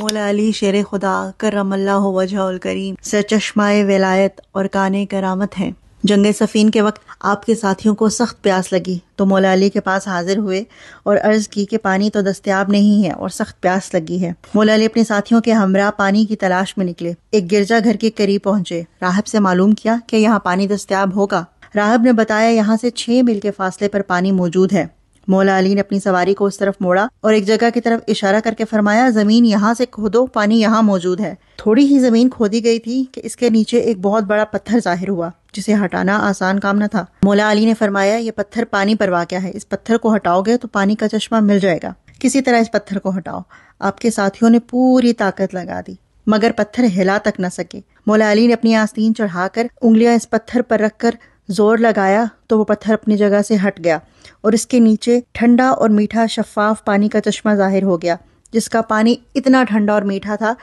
मौला अली शेर खुदा करमल्ला वजहल करीम चश्माए वलायत और कान करामत हैं जंग सफ़ीन के वक्त आपके साथियों को सख्त प्यास लगी तो मौला अली के पास हाजिर हुए और अर्ज़ की कि पानी तो दस्तियाब नहीं है और सख्त प्यास लगी है मौला अली अपने साथियों के हमरा पानी की तलाश में निकले एक गिरजा घर के करीब पहुंचे राहब से मालूम किया कि यहाँ पानी दस्तियाब होगा राहब ने बताया यहाँ से छह मील के फासले पर पानी मौजूद है मौला अली ने अपनी सवारी को उस तरफ मोड़ा और एक जगह की तरफ इशारा करके फरमाया जमीन यहाँ से खोदो पानी यहाँ मौजूद है थोड़ी ही जमीन खोदी गई थी कि इसके नीचे एक बहुत बड़ा पत्थर जाहिर हुआ जिसे हटाना आसान काम न था मौला अली ने फरमाया ये पत्थर पानी पर वाक्य है इस पत्थर को हटाओगे तो पानी का चश्मा मिल जाएगा किसी तरह इस पत्थर को हटाओ आपके साथियों ने पूरी ताकत लगा दी मगर पत्थर हिला तक न सके मौला अली ने अपनी आस्तीन चढ़ाकर उंगलियां इस पत्थर पर रखकर जोर लगाया तो वो पत्थर अपनी जगह से हट गया और इसके नीचे ठंडा और मीठा शफाफ पानी का चश्मा जाहिर हो गया जिसका पानी इतना ठंडा और मीठा था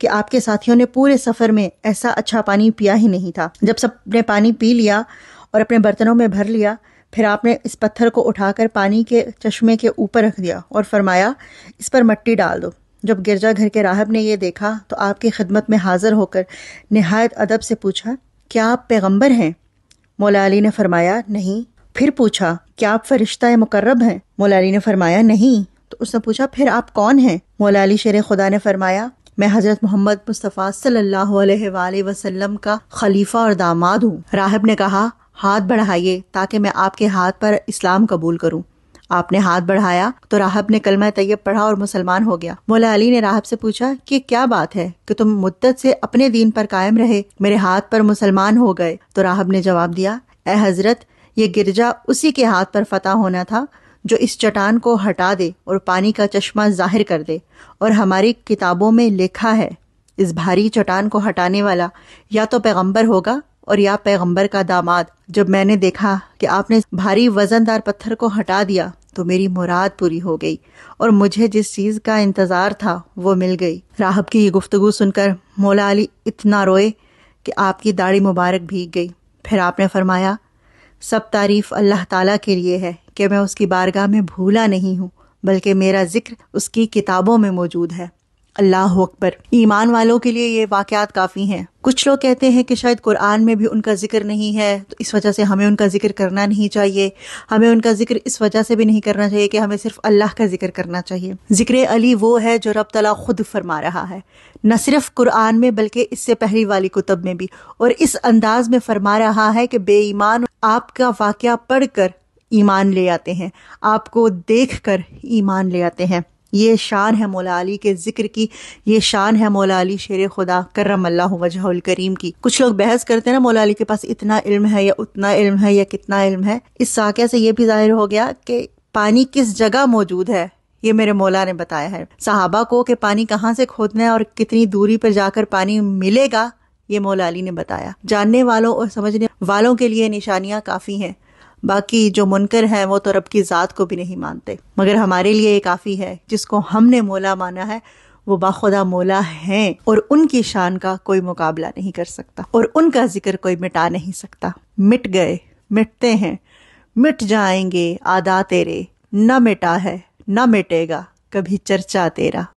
कि आपके साथियों ने पूरे सफ़र में ऐसा अच्छा पानी पिया ही नहीं था जब सब ने पानी पी लिया और अपने बर्तनों में भर लिया फिर आपने इस पत्थर को उठाकर पानी के चश्मे के ऊपर रख दिया और फरमाया इस पर मट्टी डाल दो जब गिरजा घर के राहब ने यह देखा तो आपकी खिदमत में हाजिर होकर नहायत अदब से पूछा क्या आप पैगंबर हैं मौला अली ने फरमाया नहीं फिर पूछा क्या आप फरिश्ता मुकर्रब हैं मौला अली ने फरमाया नहीं तो उसने पूछा फिर आप कौन हैं मौला अली शेर खुदा ने फरमाया मैं हजरत मोहम्मद मुस्तफ़ा सल्लल्लाहु अलैहि वसल्लम का खलीफा और दामाद हूँ राहब ने कहा हाथ बढ़ाइए ताकि मैं आपके हाथ पर इस्लाम कबूल करूँ आपने हाथ बढ़ाया तो राहब ने कलमा तैयब पढ़ा और मुसलमान हो गया मौला अली ने राहब से पूछा कि क्या बात है कि तुम मुद्दत से अपने दीन पर कायम रहे मेरे हाथ पर मुसलमान हो गए तो राहब ने जवाब दिया ए हजरत ये गिरजा उसी के हाथ पर फतेह होना था जो इस चट्टान को हटा दे और पानी का चश्मा जाहिर कर दे और हमारी किताबों में लिखा है इस भारी चट्टान को हटाने वाला या तो पैगंबर होगा और या पैगंबर का दामाद जब मैंने देखा कि आपने भारी वजनदार पत्थर को हटा दिया तो मेरी मुराद पूरी हो गई और मुझे जिस चीज़ का इंतज़ार था वो मिल गई राहब की ये गुफ्तगु सुनकर मौला अली इतना रोए कि आपकी दाढ़ी मुबारक भीग गई फिर आपने फरमाया सब तारीफ़ अल्लाह ताला के लिए है कि मैं उसकी बारगाह में भूला नहीं हूँ बल्कि मेरा ज़िक्र उसकी किताबों में मौजूद है अल्लाह अकबर ईमान वालों के लिए ये वाक्यात काफ़ी हैं कुछ लोग कहते हैं कि शायद कुरान में भी उनका जिक्र नहीं है तो इस वजह से हमें उनका जिक्र करना नहीं चाहिए हमें उनका जिक्र इस वजह से भी नहीं करना चाहिए कि हमें सिर्फ अल्लाह का जिक्र करना चाहिए जिक्र अली वो है जो रब तला खुद फरमा रहा है न सिर्फ कुरान में बल्कि इससे पहली वाली कुतब में भी और इस अंदाज में फरमा रहा है कि बेईमान आपका वाक्य पढ़ कर ईमान ले आते हैं आपको देख कर ईमान ले आते हैं ये शान है मौला अली के ज़िक्र की ये शान है मौला अली शेर खुदा करम अल्लाह वजहुल करीम की कुछ लोग बहस करते हैं ना मौला अली के पास इतना इल्म है या उतना इल्म है या कितना इल्म है इस साक्य से ये भी जाहिर हो गया कि पानी किस जगह मौजूद है ये मेरे मौला ने बताया है साहबा को कि पानी कहाँ से खोदना है और कितनी दूरी पर जाकर पानी मिलेगा ये मौला अली ने बताया जानने वालों और समझने वालों के लिए निशानियाँ काफ़ी हैं बाकी जो मुनकर हैं वो तो रब की ज़ात को भी नहीं मानते मगर हमारे लिए ये काफ़ी है जिसको हमने मोला माना है वो बाखुदा मोला हैं और उनकी शान का कोई मुकाबला नहीं कर सकता और उनका जिक्र कोई मिटा नहीं सकता मिट गए मिटते हैं मिट जाएंगे आदा तेरे न मिटा है न मिटेगा कभी चर्चा तेरा